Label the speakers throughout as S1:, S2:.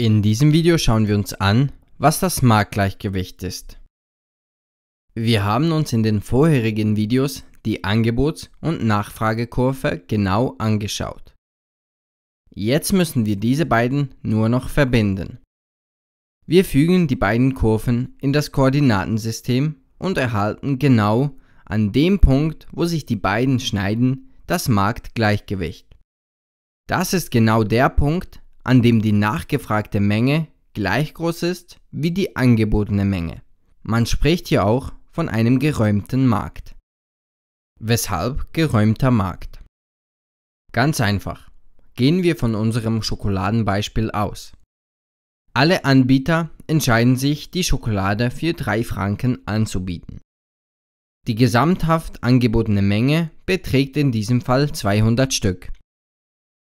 S1: In diesem Video schauen wir uns an, was das Marktgleichgewicht ist. Wir haben uns in den vorherigen Videos die Angebots- und Nachfragekurve genau angeschaut. Jetzt müssen wir diese beiden nur noch verbinden. Wir fügen die beiden Kurven in das Koordinatensystem und erhalten genau an dem Punkt, wo sich die beiden schneiden, das Marktgleichgewicht. Das ist genau der Punkt, an dem die nachgefragte Menge gleich groß ist wie die angebotene Menge. Man spricht hier auch von einem geräumten Markt. Weshalb geräumter Markt? Ganz einfach. Gehen wir von unserem Schokoladenbeispiel aus. Alle Anbieter entscheiden sich, die Schokolade für 3 Franken anzubieten. Die gesamthaft angebotene Menge beträgt in diesem Fall 200 Stück.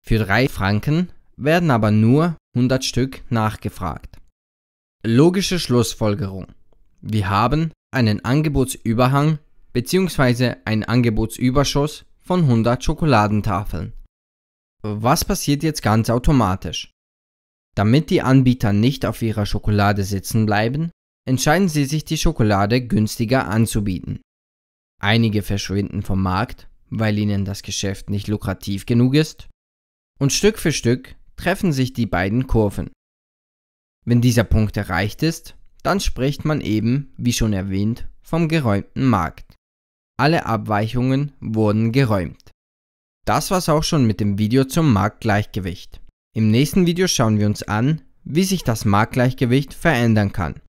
S1: Für 3 Franken werden aber nur 100 Stück nachgefragt. Logische Schlussfolgerung. Wir haben einen Angebotsüberhang bzw. einen Angebotsüberschuss von 100 Schokoladentafeln. Was passiert jetzt ganz automatisch? Damit die Anbieter nicht auf ihrer Schokolade sitzen bleiben, entscheiden sie sich, die Schokolade günstiger anzubieten. Einige verschwinden vom Markt, weil ihnen das Geschäft nicht lukrativ genug ist, und Stück für Stück treffen sich die beiden Kurven. Wenn dieser Punkt erreicht ist, dann spricht man eben, wie schon erwähnt, vom geräumten Markt. Alle Abweichungen wurden geräumt. Das war's auch schon mit dem Video zum Marktgleichgewicht. Im nächsten Video schauen wir uns an, wie sich das Marktgleichgewicht verändern kann.